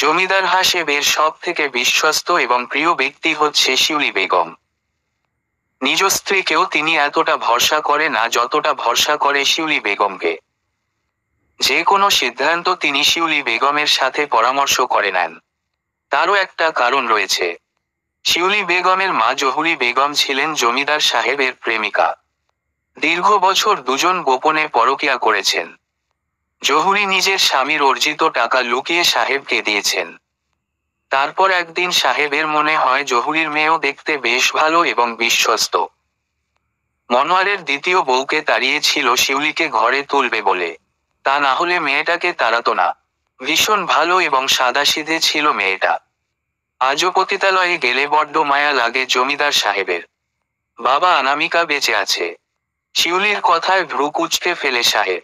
জমিদার হাসেবের সব থেকে বিশ্বস্ত এবং প্রিয় ব্যক্তি হচ্ছে শিউলি বেগম নিজ স্ত্রীকেও তিনি এতটা ভরসা করে না যতটা ভরসা করে শিউলি বেগমকে যে কোনো সিদ্ধান্ত তিনি শিউলি বেগমের সাথে পরামর্শ করে নেন তারও একটা কারণ রয়েছে শিউলি বেগমের মা জহুরি বেগম ছিলেন জমিদার সাহেবের প্রেমিকা দীর্ঘ বছর দুজন গোপনে পরকিয়া করেছেন জহুরি নিজের স্বামীর অর্জিত টাকা লুকিয়ে সাহেবকে দিয়েছেন তারপর একদিন সাহেবের মনে হয় জহুরির মেয়েও দেখতে বেশ ভালো এবং বিশ্বস্ত মনোয়ারের দ্বিতীয় বউকে তাড়িয়েছিল শিউলিকে ঘরে তুলবে বলে তা না হলে মেয়েটাকে তাড়াতো না ভীষণ ভালো এবং সাদাসিধে ছিল মেয়েটা আজও পতিতালয়ে গেলে বড্ড মায়া লাগে জমিদার সাহেবের বাবা অনামিকা বেঁচে আছে শিউলির কথায় ভ্রু কুচকে ফেলে সাহেব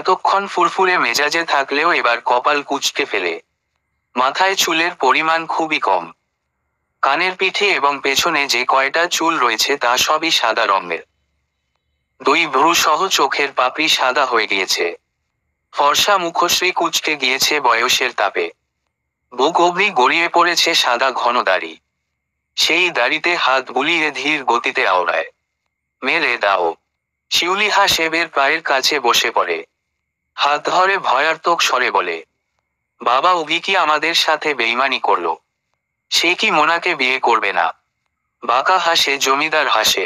এতক্ষণ ফুরফুরে মেজাজে থাকলেও এবার কপাল কুচকে ফেলে মাথায় চুলের পরিমাণ খুবই কম কানের পিঠে এবং পেছনে যে কয়টা চুল রয়েছে তা সবই সাদা রঙের দুই ভ্রু সহ চোখের পাপড়ি সাদা হয়ে গিয়েছে ফর্সা মুখশ্রী কুচকে গিয়েছে বয়সের তাপে বুক অবধি গড়িয়ে পড়েছে সাদা ঘন দাড়ি সেই দাড়িতে হাত বুলিয়ে ধীর গতিতে আওড়ায় মেরে দাও শিউলি হাসেবের পায়ের কাছে বসে পড়ে হাত ধরে ভয়ার্তক স্বরে বলে বাবা উগি কি আমাদের সাথে বেইমানি করল সে কি মোনাকে বিয়ে করবে না বাঁকা হাসে জমিদার হাসে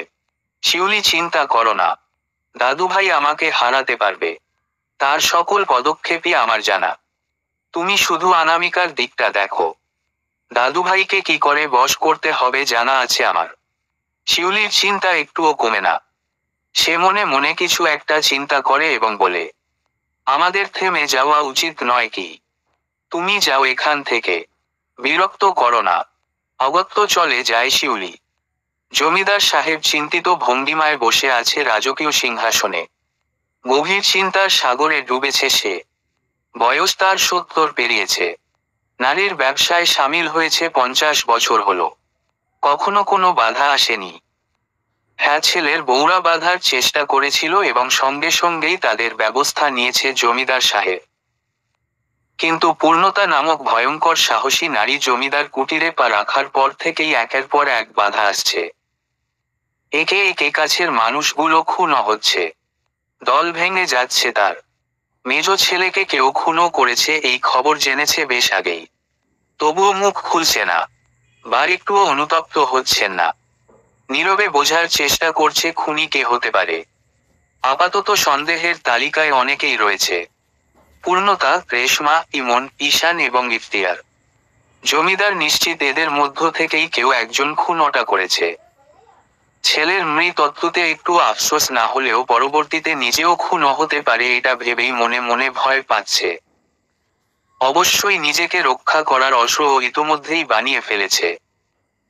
শিউলি চিন্তা করো না দাদুভাই আমাকে হারাতে পারবে তার সকল পদক্ষেপই আমার জানা তুমি শুধু অনামিকার দিকটা দেখো দাদুভাইকে কি করে বশ করতে হবে জানা আছে আমার শিউলির চিন্তা একটুও কমে না সে মনে মনে কিছু একটা চিন্তা করে এবং বলে আমাদের থেমে যাওয়া উচিত নয় কি তুমি যাও এখান থেকে বিরক্ত করো না অগত্য চলে যায় শিউলি জমিদার সাহেব চিন্তিত ভঙ্গিমায় বসে আছে রাজকীয় সিংহাসনে গভীর চিন্তার সাগরে ডুবেছে সে বয়স তার সত্তর পেরিয়েছে নারীর ব্যবসায় সামিল হয়েছে পঞ্চাশ বছর হলো কখনো কোনো বাধা আসেনি হ্যাঁ ছেলের বৌরা বাঁধার চেষ্টা করেছিল এবং সঙ্গে সঙ্গেই তাদের ব্যবস্থা নিয়েছে জমিদার সাহেব কিন্তু পূর্ণতা নামক ভয়ঙ্কর সাহসী নারী জমিদার কুটিরে পা রাখার পর থেকেই একের পর এক বাধা আসছে একে একে কাছের মানুষগুলো খুনও হচ্ছে দল ভেঙে যাচ্ছে তার মেজ ছেলেকে কেউ খুনও করেছে এই খবর জেনেছে বেশ আগেই তবুও মুখ খুলছে না বার একটুও অনুতপ্ত হচ্ছেন না নীরবে বোঝার চেষ্টা করছে খুনি কে হতে পারে আপাতত সন্দেহের তালিকায় অনেকেই রয়েছে পূর্ণতা রেশমা ইমন ঈশান এবং ইফতিয়ার জমিদার নিশ্চিত এদের মধ্য থেকেই কেউ একজন খুন ওটা করেছে ছেলের মৃতত্ত্বতে একটু আফসোস না হলেও পরবর্তীতে নিজেও খুন হতে পারে এটা ভেবেই মনে মনে ভয় পাচ্ছে অবশ্যই নিজেকে রক্ষা করার অশ্র ইতোমধ্যেই বানিয়ে ফেলেছে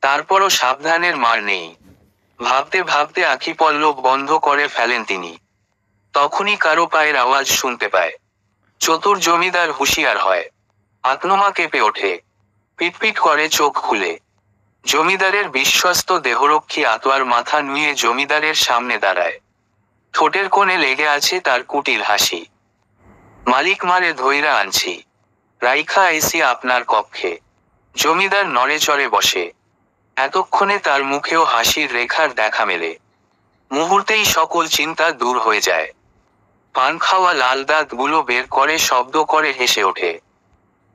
তারপরও সাবধানের মার নেই ভাবতে ভাবতে আখি পল্লব বন্ধ করে ফেলেন তিনি তখনই কারো পায়ের আওয়াজ শুনতে পায় চতুর জমিদার হুঁশিয়ার হয় আত্মমা কেঁপে ওঠে পিটপিট করে চোখ খুলে জমিদারের বিশ্বস্ত দেহরক্ষী আতোয়ার মাথা নুয়ে জমিদারের সামনে দাঁড়ায় ঠোঁটের কোণে লেগে আছে তার কুটিল হাসি মালিক মারে ধৈরা আনছি রাইখা আইসি আপনার কক্ষে জমিদার নড়ে চড়ে বসে এতক্ষণে তার মুখেও হাসির রেখার দেখা মেলে মুহূর্তেই সকল চিন্তা দূর হয়ে যায় পান খাওয়া লাল দাঁতগুলো বের করে শব্দ করে হেসে ওঠে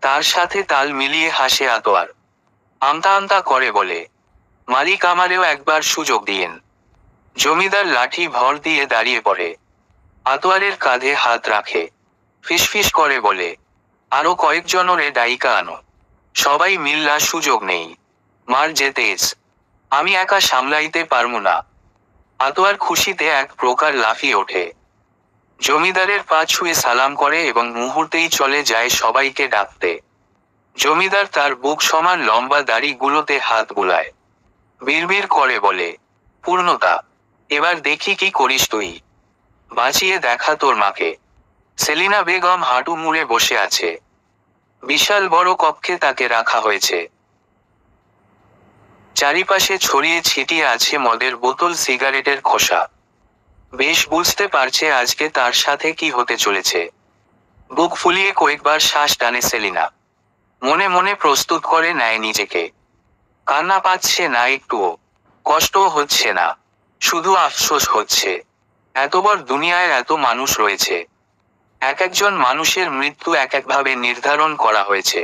তার সাথে তাল মিলিয়ে হাসে আতোয়ার আমতা আমতা করে বলে মালিক আমারেও একবার সুযোগ দিন জমিদার লাঠি ভর দিয়ে দাঁড়িয়ে পড়ে আতোয়ারের কাঁধে হাত রাখে ফিসফিস করে বলে আরো কয়েকজনের ডাইকা আনো সবাই মিল্লা সুযোগ নেই মার যে তেজ আমি একা সামলাইতে পারবো না আতোয়ার খুশিতে এক প্রকার লাফিয়ে ওঠে জমিদারের পা ছুঁয়ে সালাম করে এবং মুহূর্তেই চলে যায় সবাইকে ডাকতে জমিদার তার বুক সমান লম্বা দাড়িগুলোতে হাত বুলায় বিড়বিড় করে বলে পূর্ণতা এবার দেখি কি করিস তুই বাঁচিয়ে দেখা তোর মাকে সেলিনা বেগম হাঁটু মুড়ে বসে আছে বিশাল বড় কক্ষে তাকে রাখা হয়েছে চারিপাশে ছড়িয়ে ছিটিয়ে আছে মদের বোতল সিগারেটের খোসা বেশ বুঝতে পারছে আজকে তার সাথে কি হতে চলেছে বুক ফুলিয়ে কয়েকবার শ্বাস টানে সেলিনা মনে মনে প্রস্তুত করে নেয় নিজেকে কান্না পাচ্ছে না একটুও কষ্টও হচ্ছে না শুধু আফসোস হচ্ছে এতবার দুনিয়ায় এত মানুষ রয়েছে এক একজন মানুষের মৃত্যু এক একভাবে নির্ধারণ করা হয়েছে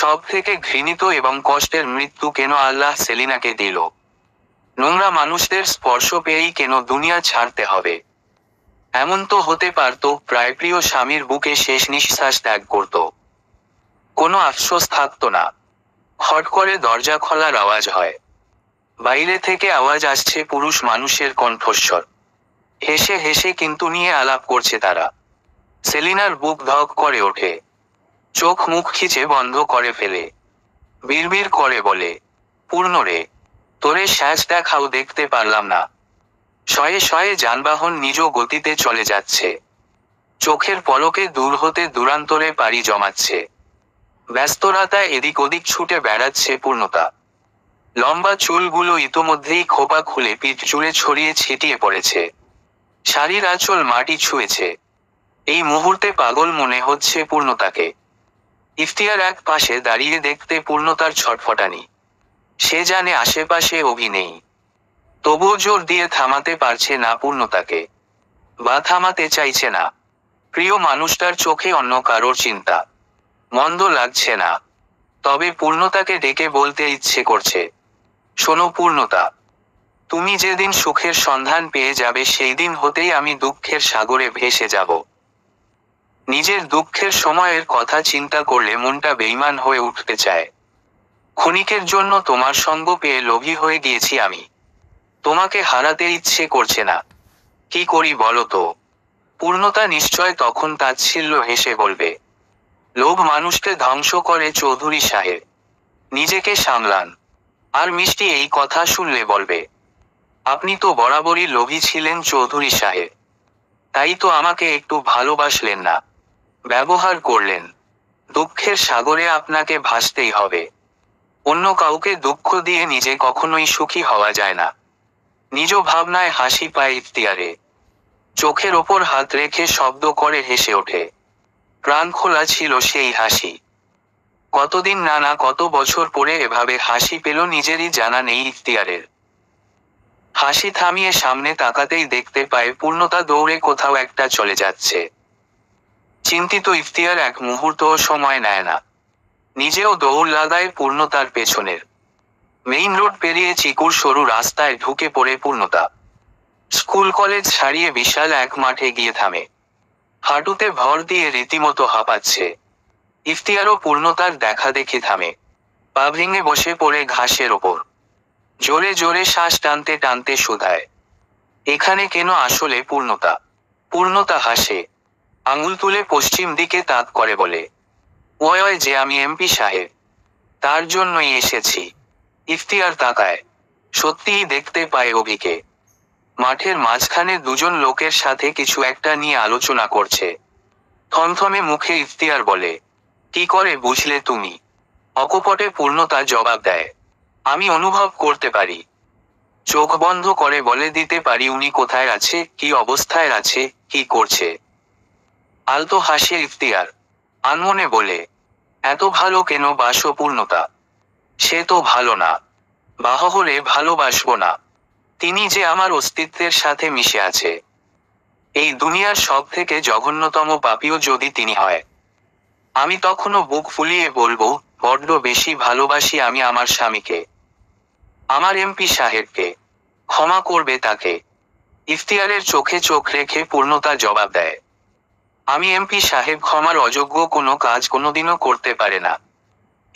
সব থেকে ঘৃণিত এবং কষ্টের মৃত্যু কেন আল্লাহ সেলিনাকে দিল নোংরা মানুষদের স্পর্শ পেয়েই কেন দুনিয়া ছাড়তে হবে এমন তো হতে পারত প্রায় প্রিয় স্বামীর বুকে শেষ নিঃশ্বাস ত্যাগ করত কোনো আফসোস থাকত না হট করে দরজা খোলার আওয়াজ হয় বাইরে থেকে আওয়াজ আসছে পুরুষ মানুষের কণ্ঠস্বর হেসে হেসে কিন্তু নিয়ে আলাপ করছে তারা সেলিনার বুক ধক করে ওঠে চোখ মুখ খিচে বন্ধ করে ফেলে বিড়বিড় করে বলে পূর্ণ রে তোরে স্যাঁচ দেখাও দেখতে পারলাম না শয়ে শয়ে যানবাহন নিজ গতিতে চলে যাচ্ছে চোখের পলকে দূর হতে দূরান্তরে পাড়ি জমাচ্ছে ব্যস্তরাতা এদিক ওদিক ছুটে বেড়াচ্ছে পূর্ণতা লম্বা চুলগুলো ইতোমধ্যেই খোপা খুলে পিঠ চুলে ছড়িয়ে ছিটিয়ে পড়েছে শাড়ির আঁচল মাটি ছুঁয়েছে এই মুহূর্তে পাগল মনে হচ্ছে পূর্ণতাকে ইফতিয়ার এক পাশে দাঁড়িয়ে দেখতে পূর্ণতার ছটফটানি সে জানে আশেপাশে অভি নেই তবুও জোর দিয়ে থামাতে পারছে না পূর্ণতাকে বা থামাতে চাইছে না প্রিয় মানুষটার চোখে অন্য কারোর চিন্তা মন্দ লাগছে না তবে পূর্ণতাকে ডেকে বলতে ইচ্ছে করছে শোনো পূর্ণতা তুমি যেদিন সুখের সন্ধান পেয়ে যাবে সেই দিন হতেই আমি দুঃখের সাগরে ভেসে যাব নিজের দুঃখের সময়ের কথা চিন্তা করলে মনটা বেইমান হয়ে উঠতে চায় ক্ষণিকের জন্য তোমার সঙ্গ পেয়ে লোভী হয়ে গিয়েছি আমি তোমাকে হারাতে ইচ্ছে করছে না কি করি বলো তো পূর্ণতা নিশ্চয় তখন তাচ্ছিল্য হেসে বলবে লোভ মানুষকে ধ্বংস করে চৌধুরী সাহেব নিজেকে সামলান আর মিষ্টি এই কথা শুনলে বলবে আপনি তো বরাবরই লোভী ছিলেন চৌধুরী সাহেব তাই তো আমাকে একটু ভালোবাসলেন না ব্যবহার করলেন দুঃখের সাগরে আপনাকে ভাসতেই হবে অন্য কাউকে দুঃখ দিয়ে নিজে কখনোই সুখী হওয়া যায় না নিজ ভাবনায় হাসি পায় ইফতিয়ারে চোখের ওপর হাত রেখে শব্দ করে হেসে ওঠে প্রাণ খোলা ছিল সেই হাসি কতদিন নানা কত বছর পরে এভাবে হাসি পেল নিজেরই জানা নেই ইফতিয়ারের হাসি থামিয়ে সামনে তাকাতেই দেখতে পায় পূর্ণতা দৌড়ে কোথাও একটা চলে যাচ্ছে চিন্তিত ইফতিয়ার এক মুহূর্তও সময় নেয় না নিজেও দৌড় লাগায় পূর্ণতার পেছনের মেইন রোড পেরিয়ে চিকুর সরু রাস্তায় ঢুকে পড়ে পূর্ণতা স্কুল কলেজ ছাড়িয়ে বিশাল এক মাঠে গিয়ে থামে হাঁটুতে ভর দিয়ে রীতিমতো হাঁপাচ্ছে ইফতিয়ারও পূর্ণতার দেখা দেখি থামে পা ভেঙে বসে পড়ে ঘাসের ওপর জোরে জোরে শ্বাস টানতে টানতে শোধায় এখানে কেন আসলে পূর্ণতা পূর্ণতা হাসে আঙুল তুলে পশ্চিম দিকে তাঁত করে বলে ওয় যে আমি এমপি সাহেব তার জন্যই এসেছি ইফতিয়ার তাকায় সত্যিই দেখতে পায় অভিকে মাঠের মাঝখানে দুজন লোকের সাথে কিছু একটা নিয়ে আলোচনা করছে থমথমে মুখে ইফতিয়ার বলে কি করে বুঝলে তুমি অকপটে পূর্ণতা জবাব দেয় আমি অনুভব করতে পারি চোখ বন্ধ করে বলে দিতে পারি উনি কোথায় আছে কি অবস্থায় আছে কি করছে আলতো হাসে ইফতিয়ার আনমনে বলে এত ভালো কেন বাসপূর্ণতা সে তো ভালো না বাহ হলে ভালোবাসব না তিনি যে আমার অস্তিত্বের সাথে মিশে আছে এই দুনিয়ার সব থেকে জঘন্যতম পাপিও যদি তিনি হয় আমি তখনও বুক ফুলিয়ে বলবো বড্ড বেশি ভালোবাসি আমি আমার স্বামীকে আমার এমপি সাহেবকে ক্ষমা করবে তাকে ইফতিয়ারের চোখে চোখ রেখে পূর্ণতা জবাব দেয় আমি এমপি সাহেব ক্ষমার অযোগ্য কোনো কাজ কোনোদিনও করতে পারে না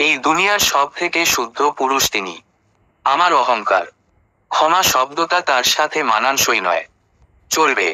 এই দুনিয়ার সব থেকে শুদ্ধ পুরুষ তিনি আমার অহংকার ক্ষমা শব্দটা তার সাথে মানানসই নয় চলবে